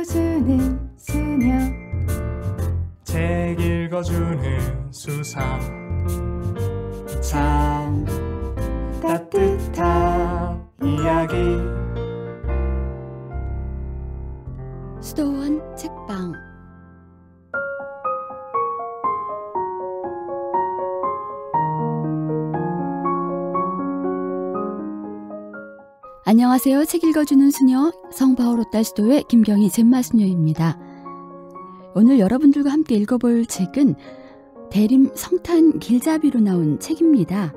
읽어주는 수녀 책 읽어주는 수사 참 따뜻한 이야기 안녕하세요. 책 읽어주는 수녀 성바오로따시도의 김경희 젠마수녀입니다. 오늘 여러분들과 함께 읽어볼 책은 대림 성탄 길잡이로 나온 책입니다.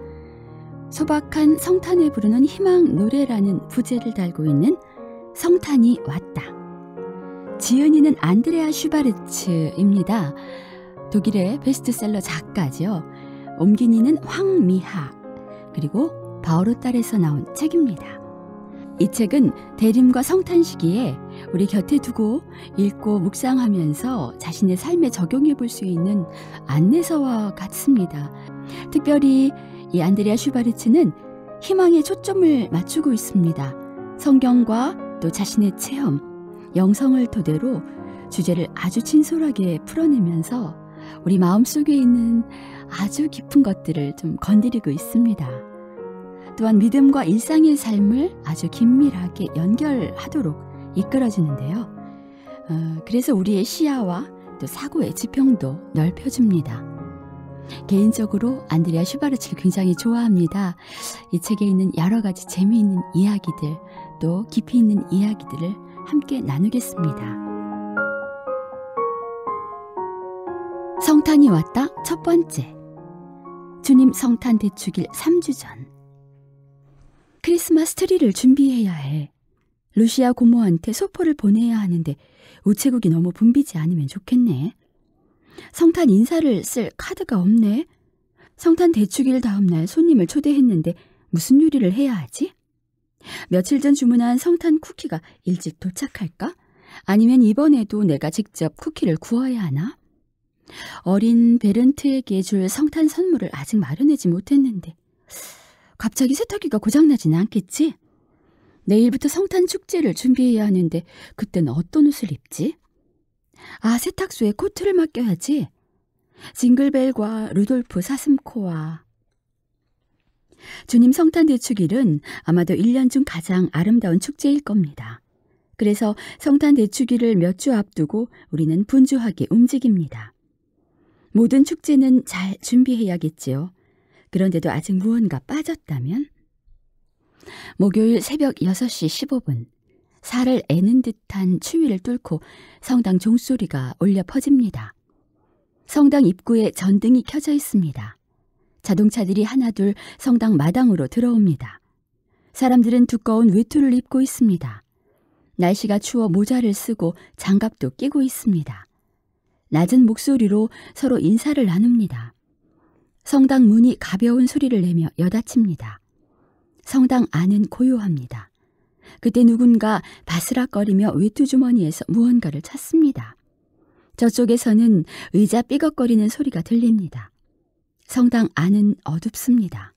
소박한 성탄을 부르는 희망 노래라는 부제를 달고 있는 성탄이 왔다. 지은이는 안드레아 슈바르츠입니다. 독일의 베스트셀러 작가죠옮긴이는 황미하 그리고 바오로 딸에서 나온 책입니다. 이 책은 대림과 성탄 시기에 우리 곁에 두고 읽고 묵상하면서 자신의 삶에 적용해 볼 수 있는 안내서와 같습니다. 특별히 이 안드레아 슈바르츠는 희망에 초점을 맞추고 있습니다. 성경과 또 자신의 체험, 영성을 토대로 주제를 아주 친솔하게 풀어내면서 우리 마음속에 있는 아주 깊은 것들을 좀 건드리고 있습니다. 또한 믿음과 일상의 삶을 아주 긴밀하게 연결하도록 이끌어주는데요. 어, 그래서 우리의 시야와 또 사고의 지평도 넓혀줍니다. 개인적으로 안드레아 슈바르츠를 굉장히 좋아합니다. 이 책에 있는 여러 가지 재미있는 이야기들, 또 깊이 있는 이야기들을 함께 나누겠습니다. 성탄이 왔다 첫 번째. 주님 성탄 대축일 3주 전 크리스마스 트리를 준비해야 해. 루시아 고모한테 소포를 보내야 하는데 우체국이 너무 붐비지 않으면 좋겠네. 성탄 인사를 쓸 카드가 없네. 성탄 대축일 다음날 손님을 초대했는데 무슨 요리를 해야 하지? 며칠 전 주문한 성탄 쿠키가 일찍 도착할까? 아니면 이번에도 내가 직접 쿠키를 구워야 하나? 어린 베른트에게 줄 성탄 선물을 아직 마련하지 못했는데 갑자기 세탁기가 고장나지는 않겠지? 내일부터 성탄 축제를 준비해야 하는데 그땐 어떤 옷을 입지? 아, 세탁소에 코트를 맡겨야지. 징글벨과 루돌프 사슴코와 주님 성탄 대축일은 아마도 1년 중 가장 아름다운 축제일 겁니다. 그래서 성탄 대축일을 몇 주 앞두고 우리는 분주하게 움직입니다. 모든 축제는 잘 준비해야겠지요. 그런데도 아직 무언가 빠졌다면? 목요일 새벽 6시 15분, 살을 애는 듯한 추위를 뚫고 성당 종소리가 울려 퍼집니다. 성당 입구에 전등이 켜져 있습니다. 자동차들이 하나둘 성당 마당으로 들어옵니다. 사람들은 두꺼운 외투를 입고 있습니다. 날씨가 추워 모자를 쓰고 장갑도 끼고 있습니다. 낮은 목소리로 서로 인사를 나눕니다. 성당 문이 가벼운 소리를 내며 여닫힙니다. 성당 안은 고요합니다. 그때 누군가 바스락거리며 외투주머니에서 무언가를 찾습니다. 저쪽에서는 의자 삐걱거리는 소리가 들립니다. 성당 안은 어둡습니다.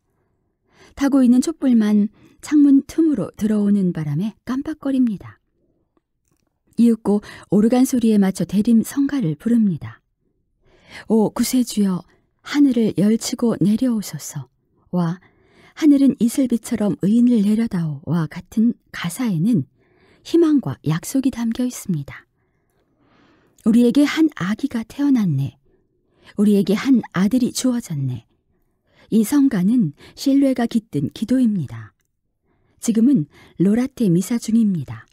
타고 있는 촛불만 창문 틈으로 들어오는 바람에 깜빡거립니다. 이윽고 오르간 소리에 맞춰 대림 성가를 부릅니다. 오 구세주여 하늘을 열치고 내려오소서와 하늘은 이슬비처럼 의인을 내려다오와 같은 가사에는 희망과 약속이 담겨 있습니다. 우리에게 한 아기가 태어났네. 우리에게 한 아들이 주어졌네. 이 성가는 신뢰가 깃든 기도입니다. 지금은 로라테 미사 중입니다.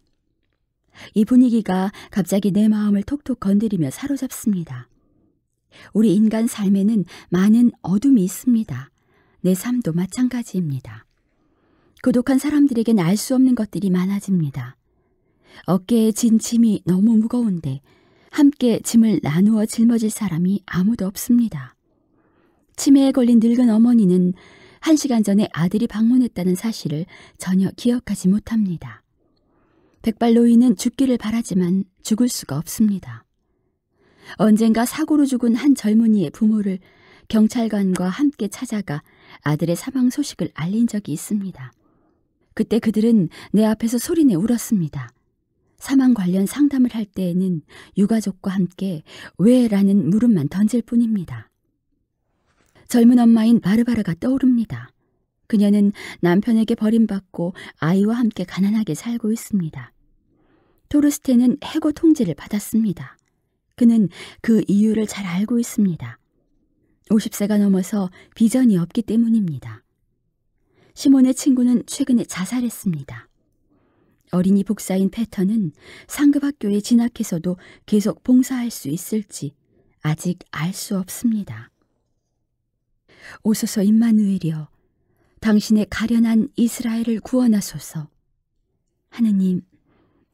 이 분위기가 갑자기 내 마음을 톡톡 건드리며 사로잡습니다. 우리 인간 삶에는 많은 어둠이 있습니다. 내 삶도 마찬가지입니다. 고독한 사람들에겐 알 수 없는 것들이 많아집니다. 어깨에 진 짐이 너무 무거운데 함께 짐을 나누어 짊어질 사람이 아무도 없습니다. 치매에 걸린 늙은 어머니는 한 시간 전에 아들이 방문했다는 사실을 전혀 기억하지 못합니다. 백발노인은 죽기를 바라지만 죽을 수가 없습니다. 언젠가 사고로 죽은 한 젊은이의 부모를 경찰관과 함께 찾아가 아들의 사망 소식을 알린 적이 있습니다. 그때 그들은 내 앞에서 소리내 울었습니다. 사망 관련 상담을 할 때에는 유가족과 함께 왜 라는 물음만 던질 뿐입니다. 젊은 엄마인 바르바르가 떠오릅니다. 그녀는 남편에게 버림받고 아이와 함께 가난하게 살고 있습니다. 토르스테는 해고 통지를 받았습니다. 그는 그 이유를 잘 알고 있습니다. 50세가 넘어서 비전이 없기 때문입니다. 시몬의 친구는 최근에 자살했습니다. 어린이 복사인 패턴은 상급학교에 진학해서도 계속 봉사할 수 있을지 아직 알 수 없습니다. 오소서 임마누엘이여 당신의 가련한 이스라엘을 구원하소서. 하느님,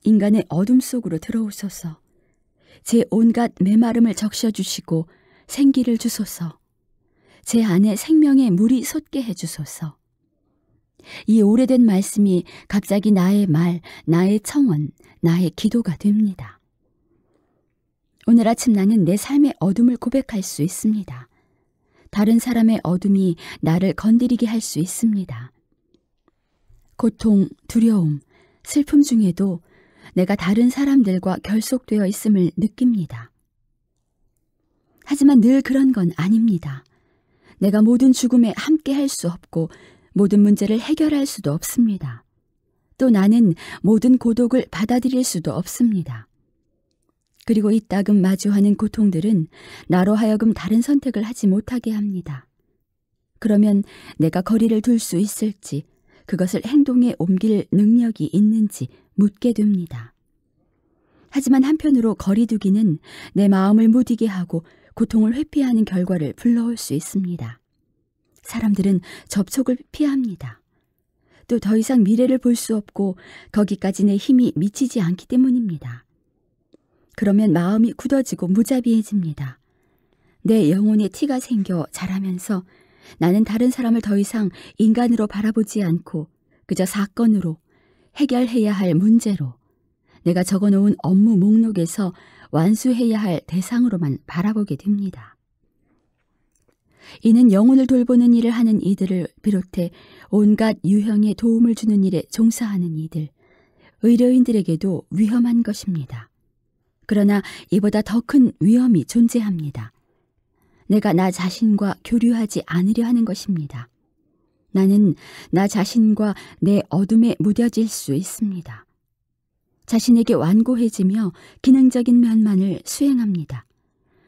인간의 어둠 속으로 들어오소서. 제 온갖 메마름을 적셔주시고 생기를 주소서. 제 안에 생명의 물이 솟게 해주소서. 이 오래된 말씀이 갑자기 나의 말, 나의 청원, 나의 기도가 됩니다. 오늘 아침 나는 내 삶의 어둠을 고백할 수 있습니다. 다른 사람의 어둠이 나를 건드리게 할 수 있습니다. 고통, 두려움, 슬픔 중에도 내가 다른 사람들과 결속되어 있음을 느낍니다. 하지만 늘 그런 건 아닙니다. 내가 모든 죽음에 함께 할 수 없고 모든 문제를 해결할 수도 없습니다. 또 나는 모든 고독을 받아들일 수도 없습니다. 그리고 이따금 마주하는 고통들은 나로 하여금 다른 선택을 하지 못하게 합니다. 그러면 내가 거리를 둘 수 있을지, 그것을 행동에 옮길 능력이 있는지 묻게 됩니다. 하지만 한편으로 거리두기는 내 마음을 무디게 하고 고통을 회피하는 결과를 불러올 수 있습니다. 사람들은 접촉을 피합니다. 또 더 이상 미래를 볼 수 없고 거기까지 내 힘이 미치지 않기 때문입니다. 그러면 마음이 굳어지고 무자비해집니다. 내 영혼에 티가 생겨 자라면서 나는 다른 사람을 더 이상 인간으로 바라보지 않고 그저 사건으로 해결해야 할 문제로 내가 적어놓은 업무 목록에서 완수해야 할 대상으로만 바라보게 됩니다. 이는 영혼을 돌보는 일을 하는 이들을 비롯해 온갖 유형의 도움을 주는 일에 종사하는 이들, 의료인들에게도 위험한 것입니다. 그러나 이보다 더 큰 위험이 존재합니다. 내가 나 자신과 교류하지 않으려 하는 것입니다. 나는 나 자신과 내 어둠에 무뎌질 수 있습니다. 자신에게 완고해지며 기능적인 면만을 수행합니다.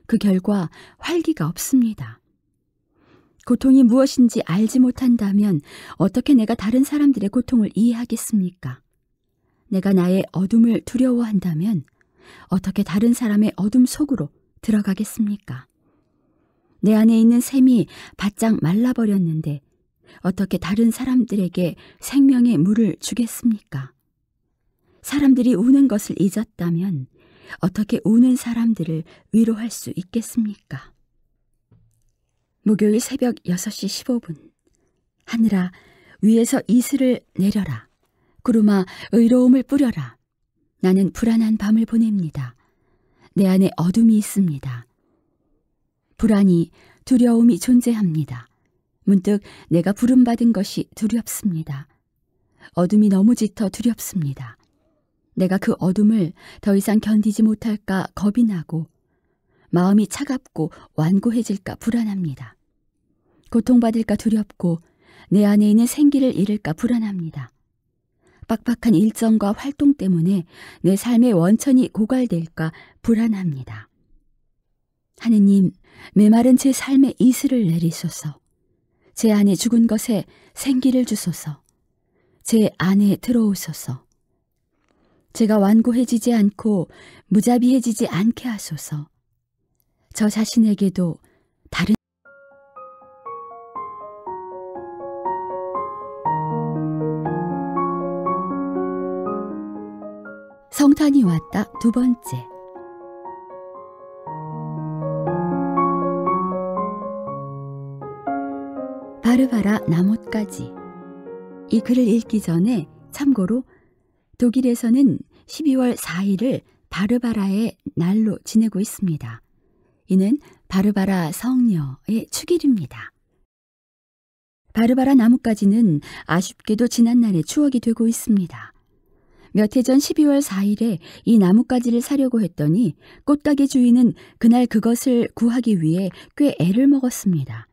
그 결과 활기가 없습니다. 고통이 무엇인지 알지 못한다면 어떻게 내가 다른 사람들의 고통을 이해하겠습니까? 내가 나의 어둠을 두려워한다면 어떻게 다른 사람의 어둠 속으로 들어가겠습니까? 내 안에 있는 샘이 바짝 말라버렸는데 어떻게 다른 사람들에게 생명의 물을 주겠습니까? 사람들이 우는 것을 잊었다면 어떻게 우는 사람들을 위로할 수 있겠습니까? 목요일 새벽 6시 15분. 하늘아, 위에서 이슬을 내려라. 구름아, 의로움을 뿌려라. 나는 불안한 밤을 보냅니다. 내 안에 어둠이 있습니다. 불안이, 두려움이 존재합니다. 문득 내가 부름받은 것이 두렵습니다. 어둠이 너무 짙어 두렵습니다. 내가 그 어둠을 더 이상 견디지 못할까 겁이 나고 마음이 차갑고 완고해질까 불안합니다. 고통받을까 두렵고 내 안에 있는 생기를 잃을까 불안합니다. 빡빡한 일정과 활동 때문에 내 삶의 원천이 고갈될까 불안합니다. 하느님, 메마른 제 삶의 이슬을 내리소서. 제안에 죽은 것에 생기를 주소서. 제 안에 들어오소서. 제가 완고해지지 않고 무자비해지지 않게 하소서. 저 자신에게도 다른 성탄이 왔다 두 번째 바르바라 나뭇가지. 이 글을 읽기 전에 참고로 독일에서는 12월 4일을 바르바라의 날로 지내고 있습니다. 이는 바르바라 성녀의 축일입니다. 바르바라 나뭇가지는 아쉽게도 지난날의 추억이 되고 있습니다. 몇 해 전 12월 4일에 이 나뭇가지를 사려고 했더니 꽃가게 주인은 그날 그것을 구하기 위해 꽤 애를 먹었습니다.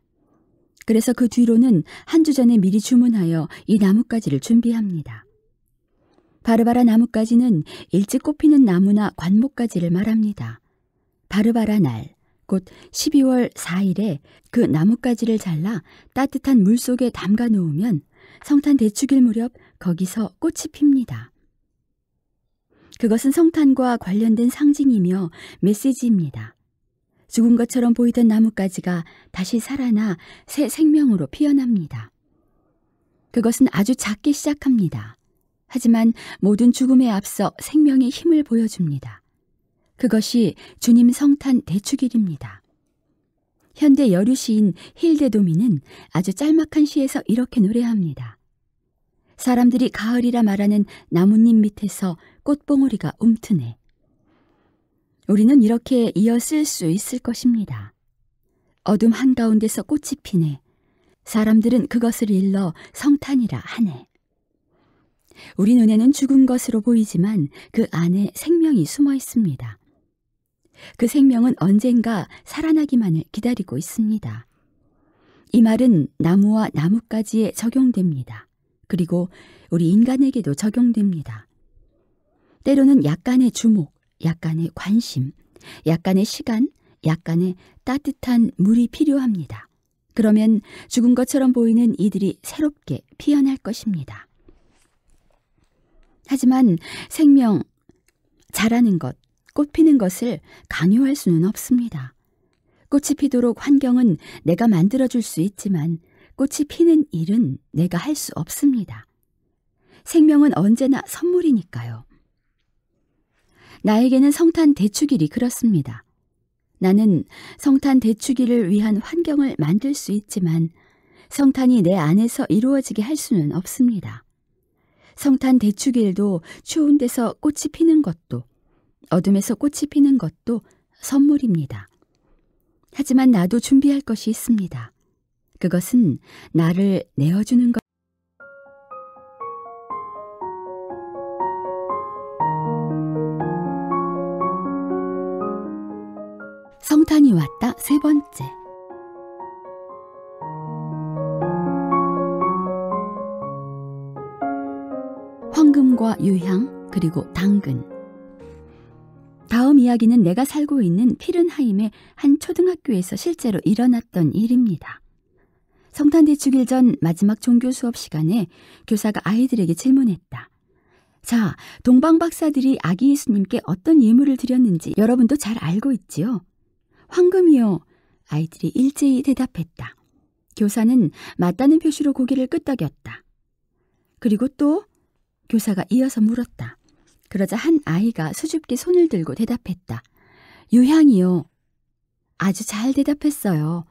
그래서 그 뒤로는 한 주 전에 미리 주문하여 이 나뭇가지를 준비합니다. 바르바라 나뭇가지는 일찍 꽃피는 나무나 관목가지를 말합니다. 바르바라 날, 곧 12월 4일에 그 나뭇가지를 잘라 따뜻한 물 속에 담가 놓으면 성탄 대축일 무렵 거기서 꽃이 핍니다. 그것은 성탄과 관련된 상징이며 메시지입니다. 죽은 것처럼 보이던 나뭇가지가 다시 살아나 새 생명으로 피어납니다. 그것은 아주 작게 시작합니다. 하지만 모든 죽음에 앞서 생명의 힘을 보여줍니다. 그것이 주님 성탄 대축일입니다. 현대 여류 시인 힐데도미는 아주 짤막한 시에서 이렇게 노래합니다. 사람들이 가을이라 말하는 나뭇잎 밑에서 꽃봉오리가 움트네. 우리는 이렇게 이어 쓸 수 있을 것입니다. 어둠 한가운데서 꽃이 피네. 사람들은 그것을 일러 성탄이라 하네. 우리 눈에는 죽은 것으로 보이지만 그 안에 생명이 숨어 있습니다. 그 생명은 언젠가 살아나기만을 기다리고 있습니다. 이 말은 나무와 나뭇가지에 적용됩니다. 그리고 우리 인간에게도 적용됩니다. 때로는 약간의 주목, 약간의 관심, 약간의 시간, 약간의 따뜻한 물이 필요합니다. 그러면 죽은 것처럼 보이는 이들이 새롭게 피어날 것입니다. 하지만 생명, 자라는 것, 꽃 피는 것을 강요할 수는 없습니다. 꽃이 피도록 환경은 내가 만들어줄 수 있지만 꽃이 피는 일은 내가 할 수 없습니다. 생명은 언제나 선물이니까요. 나에게는 성탄 대축일이 그렇습니다. 나는 성탄 대축일을 위한 환경을 만들 수 있지만 성탄이 내 안에서 이루어지게 할 수는 없습니다. 성탄 대축일도 추운 데서 꽃이 피는 것도 어둠에서 꽃이 피는 것도 선물입니다. 하지만 나도 준비할 것이 있습니다. 그것은 나를 내어주는 것. 입니다 세 번째. 황금과 유향 그리고 당근. 다음 이야기는 내가 살고 있는 피른하임의 한 초등학교에서 실제로 일어났던 일입니다. 성탄 대축일 전 마지막 종교 수업 시간에 교사가 아이들에게 질문했다. 자, 동방 박사들이 아기 예수님께 어떤 예물을 드렸는지 여러분도 잘 알고 있지요? 황금이요. 아이들이 일제히 대답했다. 교사는 맞다는 표시로 고개를 끄덕였다. 그리고 또 교사가 이어서 물었다. 그러자 한 아이가 수줍게 손을 들고 대답했다. 유향이요. 아주 잘 대답했어요.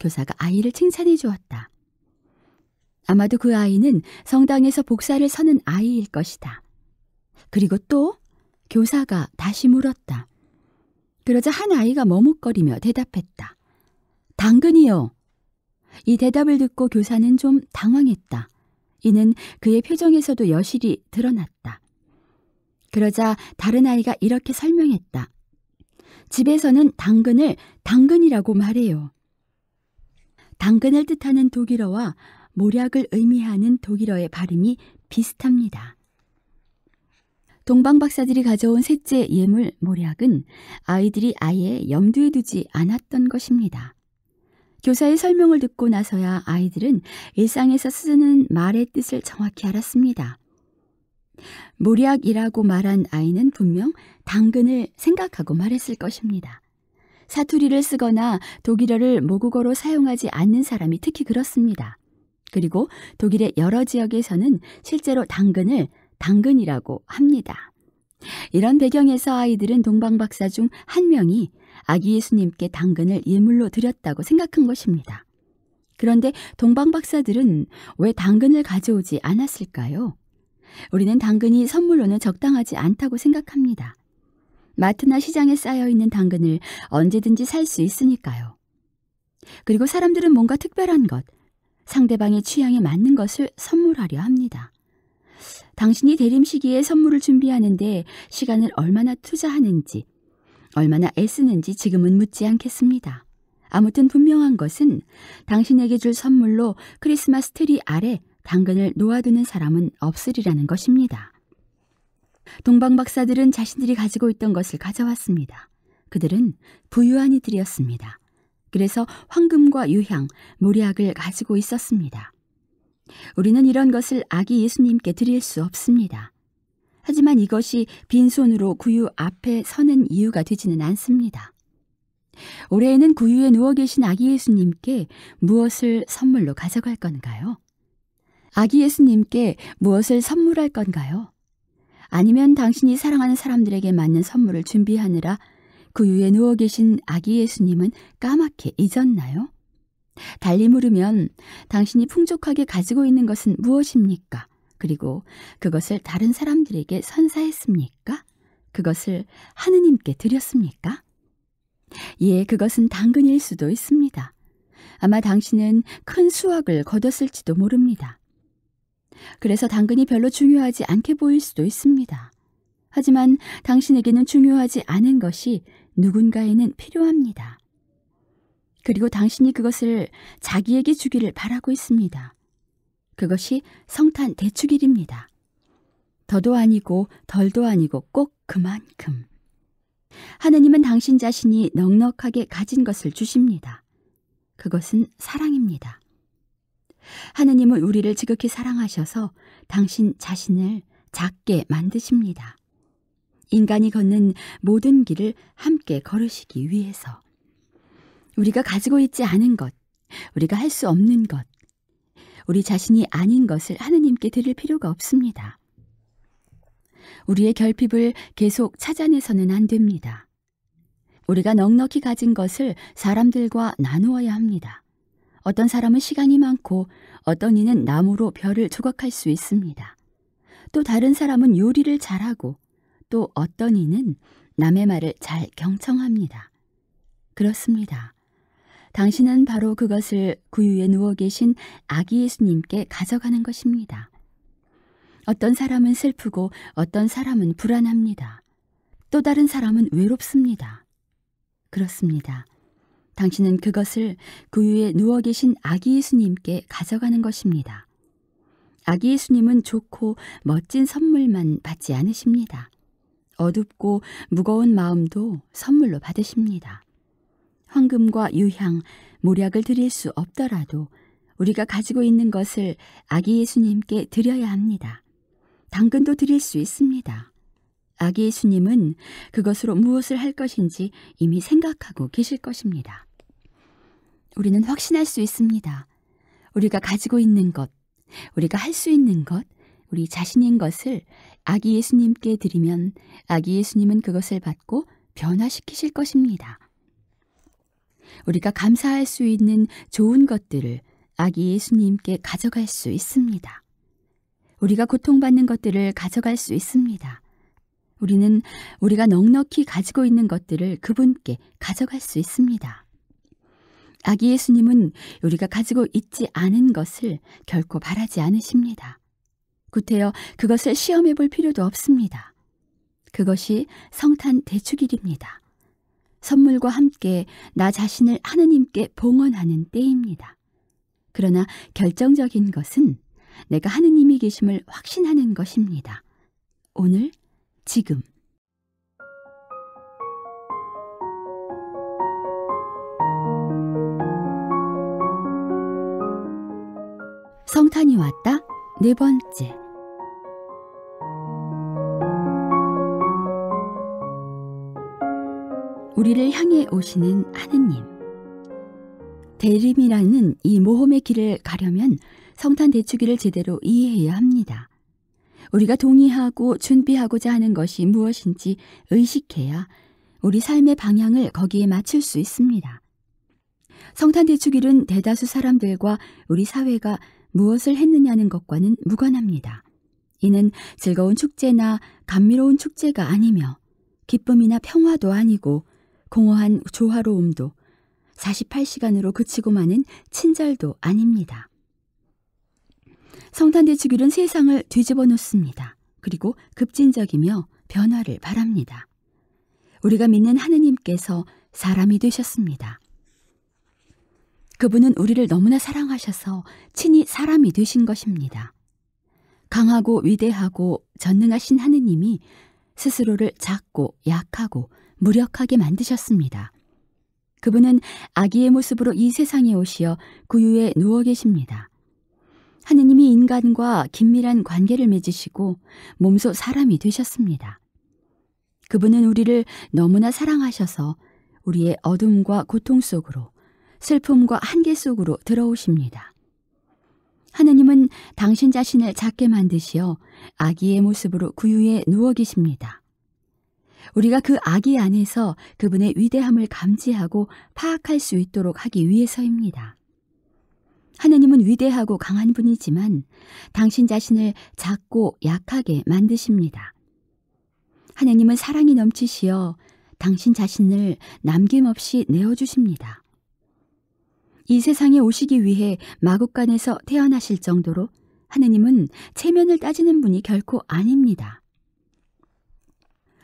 교사가 아이를 칭찬해 주었다. 아마도 그 아이는 성당에서 복사를 서는 아이일 것이다. 그리고 또 교사가 다시 물었다. 그러자 한 아이가 머뭇거리며 대답했다. 당근이요. 이 대답을 듣고 교사는 좀 당황했다. 이는 그의 표정에서도 여실히 드러났다. 그러자 다른 아이가 이렇게 설명했다. 집에서는 당근을 당근이라고 말해요. 당근을 뜻하는 독일어와 모략을 의미하는 독일어의 발음이 비슷합니다. 동방 박사들이 가져온 셋째 예물 모략은 아이들이 아예 염두에 두지 않았던 것입니다. 교사의 설명을 듣고 나서야 아이들은 일상에서 쓰는 말의 뜻을 정확히 알았습니다. 모략이라고 말한 아이는 분명 당근을 생각하고 말했을 것입니다. 사투리를 쓰거나 독일어를 모국어로 사용하지 않는 사람이 특히 그렇습니다. 그리고 독일의 여러 지역에서는 실제로 당근을 당근이라고 합니다. 이런 배경에서 아이들은 동방 박사 중 한 명이 아기 예수님께 당근을 예물로 드렸다고 생각한 것입니다. 그런데 동방 박사들은 왜 당근을 가져오지 않았을까요? 우리는 당근이 선물로는 적당하지 않다고 생각합니다. 마트나 시장에 쌓여 있는 당근을 언제든지 살 수 있으니까요. 그리고 사람들은 뭔가 특별한 것, 상대방의 취향에 맞는 것을 선물하려 합니다. 당신이 대림 시기에 선물을 준비하는데 시간을 얼마나 투자하는지, 얼마나 애쓰는지 지금은 묻지 않겠습니다. 아무튼 분명한 것은 당신에게 줄 선물로 크리스마스 트리 아래 당근을 놓아두는 사람은 없으리라는 것입니다. 동방 박사들은 자신들이 가지고 있던 것을 가져왔습니다. 그들은 부유한 이들이었습니다. 그래서 황금과 유향, 무리학을 가지고 있었습니다. 우리는 이런 것을 아기 예수님께 드릴 수 없습니다. 하지만 이것이 빈손으로 구유 앞에 서는 이유가 되지는 않습니다. 올해에는 구유에 누워 계신 아기 예수님께 무엇을 선물로 가져갈 건가요? 아기 예수님께 무엇을 선물할 건가요? 아니면 당신이 사랑하는 사람들에게 맞는 선물을 준비하느라 구유에 누워 계신 아기 예수님은 까맣게 잊었나요? 달리 물으면 당신이 풍족하게 가지고 있는 것은 무엇입니까? 그리고 그것을 다른 사람들에게 선사했습니까? 그것을 하느님께 드렸습니까? 예, 그것은 당근일 수도 있습니다. 아마 당신은 큰 수확을 거뒀을지도 모릅니다. 그래서 당근이 별로 중요하지 않게 보일 수도 있습니다. 하지만 당신에게는 중요하지 않은 것이 누군가에는 필요합니다. 그리고 당신이 그것을 자기에게 주기를 바라고 있습니다. 그것이 성탄 대축일입니다. 더도 아니고 덜도 아니고 꼭 그만큼. 하느님은 당신 자신이 넉넉하게 가진 것을 주십니다. 그것은 사랑입니다. 하느님은 우리를 지극히 사랑하셔서 당신 자신을 작게 만드십니다. 인간이 걷는 모든 길을 함께 걸으시기 위해서. 우리가 가지고 있지 않은 것, 우리가 할 수 없는 것, 우리 자신이 아닌 것을 하느님께 드릴 필요가 없습니다. 우리의 결핍을 계속 찾아내서는 안 됩니다. 우리가 넉넉히 가진 것을 사람들과 나누어야 합니다. 어떤 사람은 시간이 많고 어떤 이는 나무로 별을 조각할 수 있습니다. 또 다른 사람은 요리를 잘하고 또 어떤 이는 남의 말을 잘 경청합니다. 그렇습니다. 당신은 바로 그것을 구유에 누워 계신 아기 예수님께 가져가는 것입니다. 어떤 사람은 슬프고 어떤 사람은 불안합니다. 또 다른 사람은 외롭습니다. 그렇습니다. 당신은 그것을 구유에 누워 계신 아기 예수님께 가져가는 것입니다. 아기 예수님은 좋고 멋진 선물만 받지 않으십니다. 어둡고 무거운 마음도 선물로 받으십니다. 황금과 유향, 모략을 드릴 수 없더라도 우리가 가지고 있는 것을 아기 예수님께 드려야 합니다. 당근도 드릴 수 있습니다. 아기 예수님은 그것으로 무엇을 할 것인지 이미 생각하고 계실 것입니다. 우리는 확신할 수 있습니다. 우리가 가지고 있는 것, 우리가 할 수 있는 것, 우리 자신인 것을 아기 예수님께 드리면 아기 예수님은 그것을 받고 변화시키실 것입니다. 우리가 감사할 수 있는 좋은 것들을 아기 예수님께 가져갈 수 있습니다. 우리가 고통받는 것들을 가져갈 수 있습니다. 우리는 우리가 넉넉히 가지고 있는 것들을 그분께 가져갈 수 있습니다. 아기 예수님은 우리가 가지고 있지 않은 것을 결코 바라지 않으십니다. 구태여 그것을 시험해 볼 필요도 없습니다. 그것이 성탄 대축일입니다. 선물과 함께 나 자신을 하느님께 봉헌하는 때입니다. 그러나 결정적인 것은 내가 하느님이 계심을 확신하는 것입니다. 오늘, 지금. 성탄이 왔다. 네 번째. 우리를 향해 오시는 하느님. 대림이라는 이 모험의 길을 가려면 성탄 대추기를 제대로 이해해야 합니다. 우리가 동의하고 준비하고자 하는 것이 무엇인지 의식해야 우리 삶의 방향을 거기에 맞출 수 있습니다. 성탄 대추일은 대다수 사람들과 우리 사회가 무엇을 했느냐는 것과는 무관합니다. 이는 즐거운 축제나 감미로운 축제가 아니며 기쁨이나 평화도 아니고 공허한 조화로움도 48시간으로 그치고 마는 친절도 아닙니다. 성탄대 주일은 세상을 뒤집어 놓습니다. 그리고 급진적이며 변화를 바랍니다. 우리가 믿는 하느님께서 사람이 되셨습니다. 그분은 우리를 너무나 사랑하셔서 친히 사람이 되신 것입니다. 강하고 위대하고 전능하신 하느님이 스스로를 작고 약하고 무력하게 만드셨습니다. 그분은 아기의 모습으로 이 세상에 오시어 구유에 누워 계십니다. 하느님이 인간과 긴밀한 관계를 맺으시고 몸소 사람이 되셨습니다. 그분은 우리를 너무나 사랑하셔서 우리의 어둠과 고통 속으로 슬픔과 한계 속으로 들어오십니다. 하느님은 당신 자신을 작게 만드시어 아기의 모습으로 구유에 누워 계십니다. 우리가 그 아기 안에서 그분의 위대함을 감지하고 파악할 수 있도록 하기 위해서입니다. 하느님은 위대하고 강한 분이지만 당신 자신을 작고 약하게 만드십니다. 하느님은 사랑이 넘치시어 당신 자신을 남김없이 내어주십니다. 이 세상에 오시기 위해 마국간에서 태어나실 정도로 하느님은 체면을 따지는 분이 결코 아닙니다.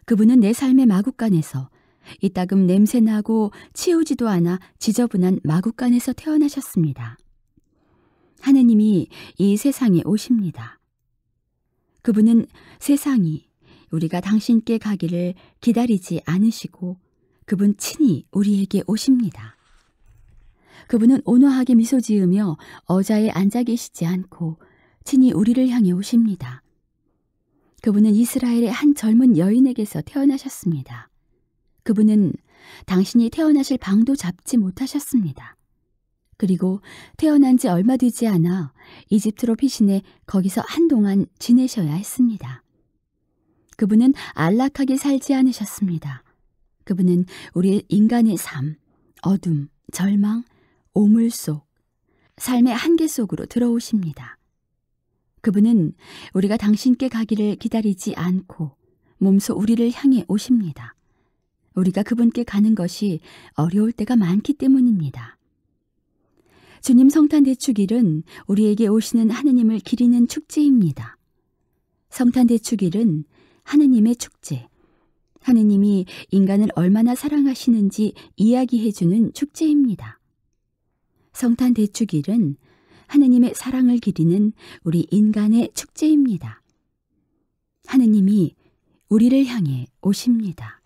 그분은 내 삶의 마국간에서 이따금 냄새나고 치우지도 않아 지저분한 마국간에서 태어나셨습니다. 하느님이 이 세상에 오십니다. 그분은 세상이 우리가 당신께 가기를 기다리지 않으시고 그분 친히 우리에게 오십니다. 그분은 온화하게 미소 지으며 어자에 앉아 계시지 않고 친히 우리를 향해 오십니다. 그분은 이스라엘의 한 젊은 여인에게서 태어나셨습니다. 그분은 당신이 태어나실 방도 잡지 못하셨습니다. 그리고 태어난 지 얼마 되지 않아 이집트로 피신해 거기서 한동안 지내셔야 했습니다. 그분은 안락하게 살지 않으셨습니다. 그분은 우리 인간의 삶, 어둠, 절망, 오물 속, 삶의 한계 속으로 들어오십니다. 그분은 우리가 당신께 가기를 기다리지 않고 몸소 우리를 향해 오십니다. 우리가 그분께 가는 것이 어려울 때가 많기 때문입니다. 주님 성탄 대축일은 우리에게 오시는 하느님을 기리는 축제입니다. 성탄 대축일은 하느님의 축제, 하느님이 인간을 얼마나 사랑하시는지 이야기해주는 축제입니다. 성탄 대축일은 하느님의 사랑을 기리는 우리 인간의 축제입니다. 하느님이 우리를 향해 오십니다.